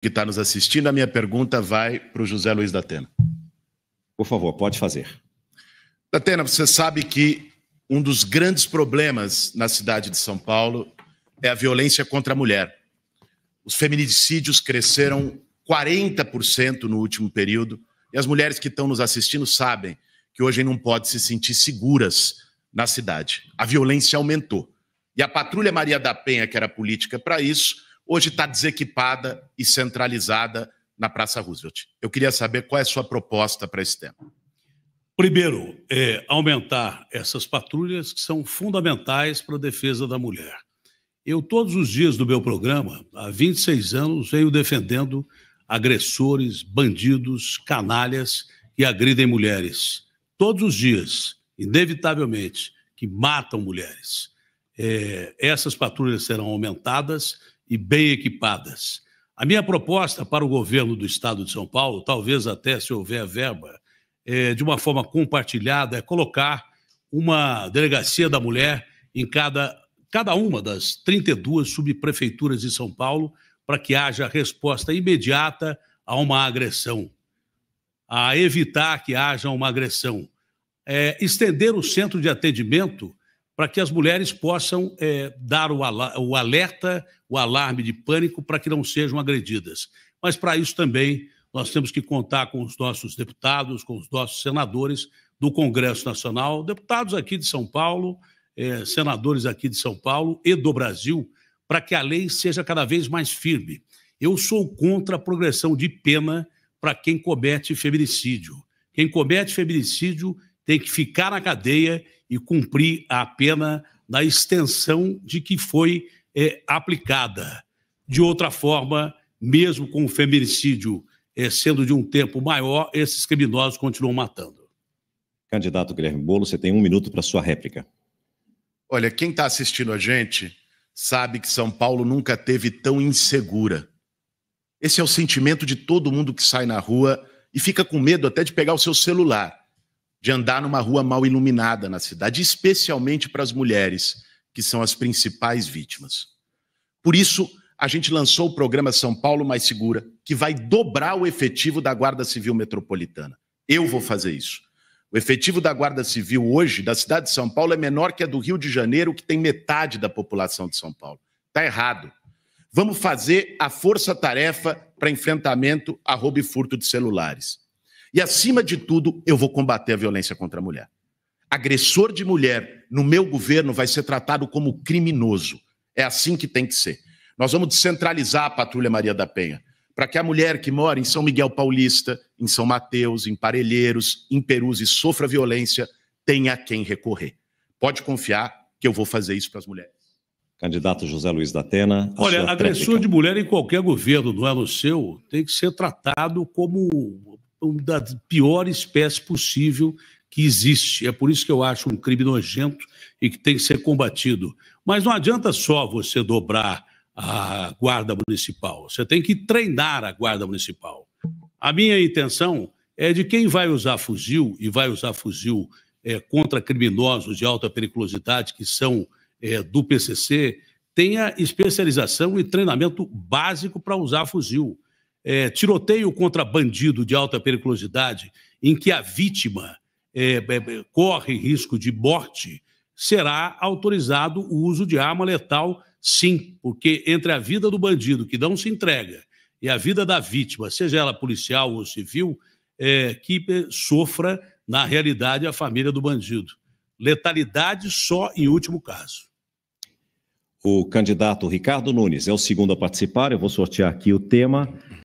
que está nos assistindo. A minha pergunta vai para o José Luiz da Atena. Por favor, pode fazer. Datena, você sabe que um dos grandes problemas na cidade de São Paulo é a violência contra a mulher. Os feminicídios cresceram 40% no último período, e as mulheres que estão nos assistindo sabem que hoje não pode se sentir seguras na cidade. A violência aumentou. E a Patrulha Maria da Penha, que era política para isso, hoje está desequipada e centralizada na Praça Roosevelt. Eu queria saber qual é a sua proposta para esse tema. Primeiro, é aumentar essas patrulhas que são fundamentais para a defesa da mulher. Eu, todos os dias do meu programa, há 26 anos, venho defendendo agressores, bandidos, canalhas que agridem mulheres. Todos os dias, inevitavelmente, que matam mulheres. É, essas patrulhas serão aumentadas e bem equipadas. A minha proposta para o governo do estado de São Paulo, talvez até se houver verba, é, de uma forma compartilhada, é colocar uma delegacia da mulher em cada, cada uma das 32 subprefeituras de São Paulo, para que haja resposta imediata a uma agressão, a evitar que haja uma agressão. É, estender o centro de atendimento para que as mulheres possam é, dar o, o alerta, o alarme de pânico para que não sejam agredidas. Mas para isso também nós temos que contar com os nossos deputados, com os nossos senadores do Congresso Nacional, deputados aqui de São Paulo, é, senadores aqui de São Paulo e do Brasil, para que a lei seja cada vez mais firme. Eu sou contra a progressão de pena para quem comete feminicídio. Quem comete feminicídio tem que ficar na cadeia e cumprir a pena na extensão de que foi é, aplicada. De outra forma, mesmo com o feminicídio é, sendo de um tempo maior, esses criminosos continuam matando. Candidato Guilherme Bolo, você tem um minuto para sua réplica. Olha, quem está assistindo a gente sabe que São Paulo nunca teve tão insegura. Esse é o sentimento de todo mundo que sai na rua e fica com medo até de pegar o seu celular de andar numa rua mal iluminada na cidade, especialmente para as mulheres, que são as principais vítimas. Por isso, a gente lançou o programa São Paulo Mais Segura, que vai dobrar o efetivo da Guarda Civil Metropolitana. Eu vou fazer isso. O efetivo da Guarda Civil hoje, da cidade de São Paulo, é menor que a do Rio de Janeiro, que tem metade da população de São Paulo. Está errado. Vamos fazer a força-tarefa para enfrentamento a roubo e furto de celulares. E, acima de tudo, eu vou combater a violência contra a mulher. Agressor de mulher no meu governo vai ser tratado como criminoso. É assim que tem que ser. Nós vamos descentralizar a Patrulha Maria da Penha para que a mulher que mora em São Miguel Paulista, em São Mateus, em Parelheiros, em Perus e sofra violência, tenha quem recorrer. Pode confiar que eu vou fazer isso para as mulheres. Candidato José Luiz da Atena. Olha, agressor de mulher em qualquer governo, não é no seu, tem que ser tratado como da pior espécie possível que existe. É por isso que eu acho um crime nojento e que tem que ser combatido. Mas não adianta só você dobrar a guarda municipal. Você tem que treinar a guarda municipal. A minha intenção é de quem vai usar fuzil e vai usar fuzil é, contra criminosos de alta periculosidade que são é, do PCC tenha especialização e treinamento básico para usar fuzil é, tiroteio contra bandido de alta periculosidade, em que a vítima é, é, é, corre risco de morte, será autorizado o uso de arma letal, sim, porque entre a vida do bandido que não se entrega e a vida da vítima, seja ela policial ou civil, é, que é, sofra, na realidade, a família do bandido. Letalidade só em último caso. O candidato Ricardo Nunes é o segundo a participar. Eu vou sortear aqui o tema.